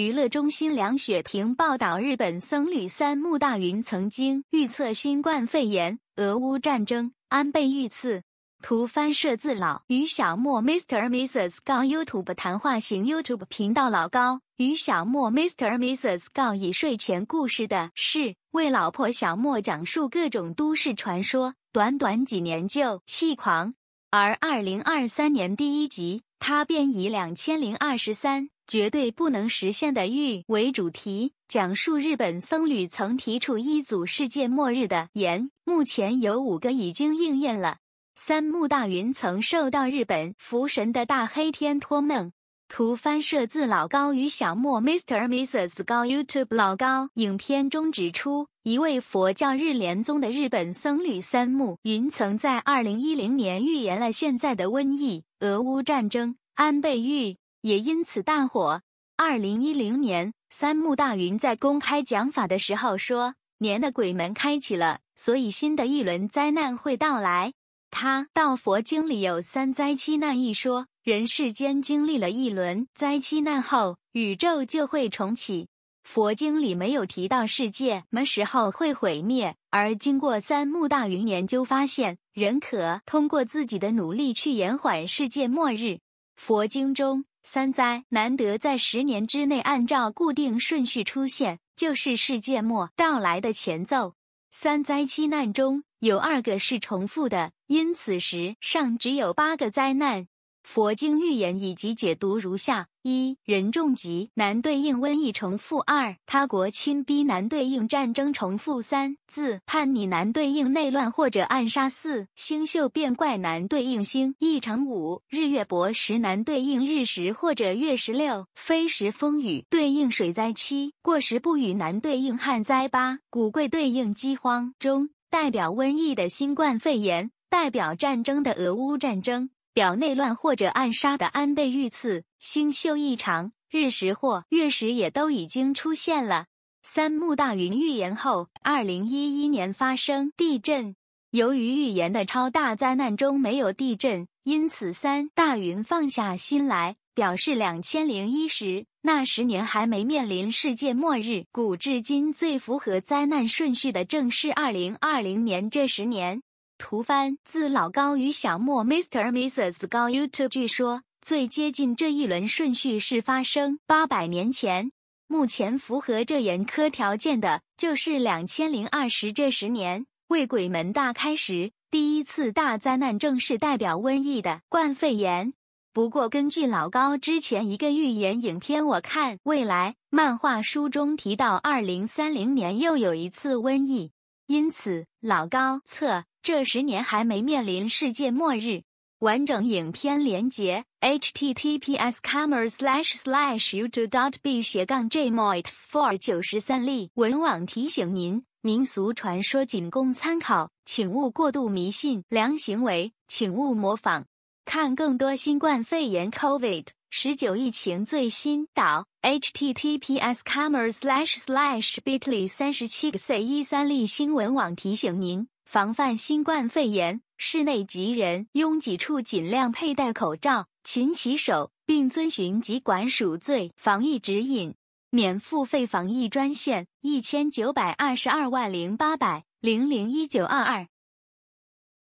娱乐中心梁雪婷报道：日本僧侣三木大云曾经预测新冠肺炎、俄乌战争。安倍遇刺。图翻摄自老于小莫 Mister Misses YouTube 谈话型 YouTube 频道老高于小莫 Mister Misses 以睡前故事的事为老婆小莫讲述各种都市传说，短短几年就气狂。而二零二三年第一集，他便以“两千零二十三绝对不能实现的欲为主题，讲述日本僧侣曾提出一组世界末日的言，目前有五个已经应验了。三木大云曾受到日本福神的大黑天托梦。图翻摄自老高与小莫，Mr. Mrs. 高 YouTube 老高影片中指出，一位佛教日莲宗的日本僧侣三木云曾在二零一零年预言了现在的瘟疫、俄乌战争、安倍玉也因此大火。二零一零年，三木大云在公开讲法的时候说：“年的鬼门开启了，所以新的一轮灾难会到来。”他道：“佛经里有三灾七难一说。”人世间经历了一轮灾期难后，宇宙就会重启。佛经里没有提到世界什么时候会毁灭，而经过三木大云研究发现，人可通过自己的努力去延缓世界末日。佛经中三灾难得在十年之内按照固定顺序出现，就是世界末到来的前奏。三灾七难中有二个是重复的，因此时上只有八个灾难。佛经预言以及解读如下：一人重疾难对应瘟疫重复二，他国侵逼难对应战争重复三，自叛逆难对应内乱或者暗杀四，星宿变怪难对应星异常五，日月薄时难对应日食或者月食六，飞时风雨对应水灾七，过时不雨难对应旱灾八，谷贵对应饥荒中代表瘟疫的新冠肺炎，代表战争的俄乌战争。表内乱或者暗杀的安倍遇刺，星宿异常，日食或月食也都已经出现了。三木大云预言后，二零一一年发生地震。由于预言的超大灾难中没有地震，因此三大云放下心来，表示两千零一十那十年还没面临世界末日。古至今最符合灾难顺序的正是二零二零年这十年。图翻自老高与小莫，Mr. Mrs. 高 YouTube。据说最接近这一轮顺序是发生八百年前。目前符合这严苛条件的就是两千零二十这十年，为鬼门大开时第一次大灾难，正是代表瘟疫的冠肺炎。不过，根据老高之前一个预言影片，我看未来漫画书中提到二零三零年又有一次瘟疫。因此，老高测这十年还没面临世界末日。完整影片连接 h t t p s camera slash y o u t u b e d o m w a t b 斜杠 j m o i t four 9 3三例。文网提醒您：民俗传说仅供参考，请勿过度迷信。良行为，请勿模仿。看更多新冠肺炎 （COVID-19） 疫情最新导。h t t p s c o m e r s l a s h b i t l y 三十七个 C 一三立新闻网提醒您：防范新冠肺炎，室内及人拥挤处尽量佩戴口罩，勤洗手，并遵循疾管署最防疫指引。免付费防疫专线：一千九百二十二万零八百零零一九二二。